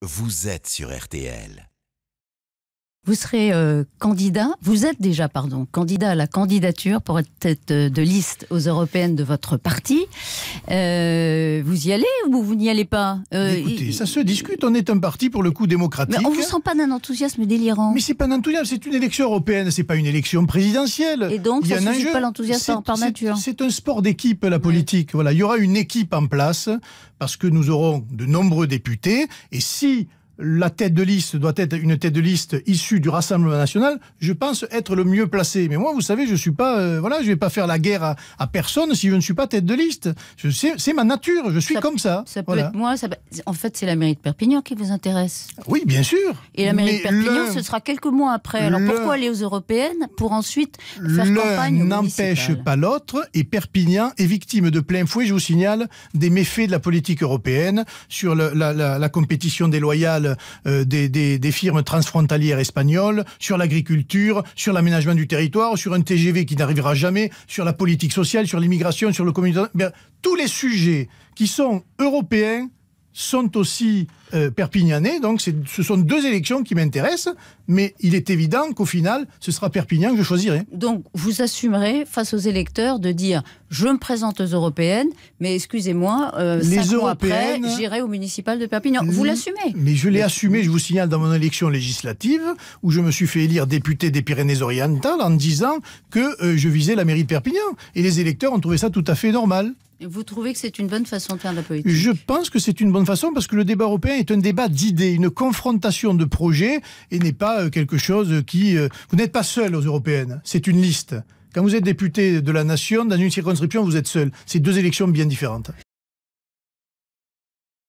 Vous êtes sur RTL vous serez euh, candidat, vous êtes déjà, pardon, candidat à la candidature pour être tête de liste aux européennes de votre parti. Euh, vous y allez ou vous n'y allez pas euh, Écoutez, ça se discute. On est un parti pour le coup démocratique. Mais on vous sent pas d'un enthousiasme délirant. Mais c'est pas un enthousiasme, c'est une élection européenne, c'est pas une élection présidentielle. Et donc, Il y ça ne pas l'enthousiasme par nature. C'est un sport d'équipe, la politique. Voilà, il y aura une équipe en place parce que nous aurons de nombreux députés et si la tête de liste doit être une tête de liste issue du Rassemblement national, je pense être le mieux placé. Mais moi, vous savez, je suis pas, euh, voilà, je vais pas faire la guerre à, personne si je ne suis pas tête de liste. C'est ma nature, je suis comme ça. Ça peut être moi. en fait, c'est la mairie de Perpignan qui vous intéresse. Oui, bien sûr. Et la mairie de Perpignan, ce sera quelques mois après. Alors pourquoi aller aux européennes pour ensuite faire campagne n'empêche pas l'autre. Et Perpignan est victime de plein fouet, je vous signale, des méfaits de la politique européenne sur la, la compétition déloyale euh, des, des firmes transfrontalières espagnoles, sur l'agriculture, sur l'aménagement du territoire, sur un TGV qui n'arrivera jamais, sur la politique sociale, sur l'immigration, sur le communisme. Tous les sujets qui sont européens sont aussi euh, perpignanais. Donc, ce sont deux élections qui m'intéressent, mais il est évident qu'au final, ce sera Perpignan que je choisirai. Donc, vous assumerez face aux électeurs de dire je me présente aux européennes, mais excusez-moi, euh, les après, j'irai au municipal de Perpignan. Vous l'assumez Mais je l'ai assumé, je vous signale, dans mon élection législative, où je me suis fait élire député des Pyrénées-Orientales en disant que euh, je visais la mairie de Perpignan. Et les électeurs ont trouvé ça tout à fait normal vous trouvez que c'est une bonne façon de faire de la politique Je pense que c'est une bonne façon parce que le débat européen est un débat d'idées, une confrontation de projets et n'est pas euh, quelque chose qui... Euh, vous n'êtes pas seul aux européennes, c'est une liste. Quand vous êtes député de la nation, dans une circonscription, vous êtes seul. C'est deux élections bien différentes.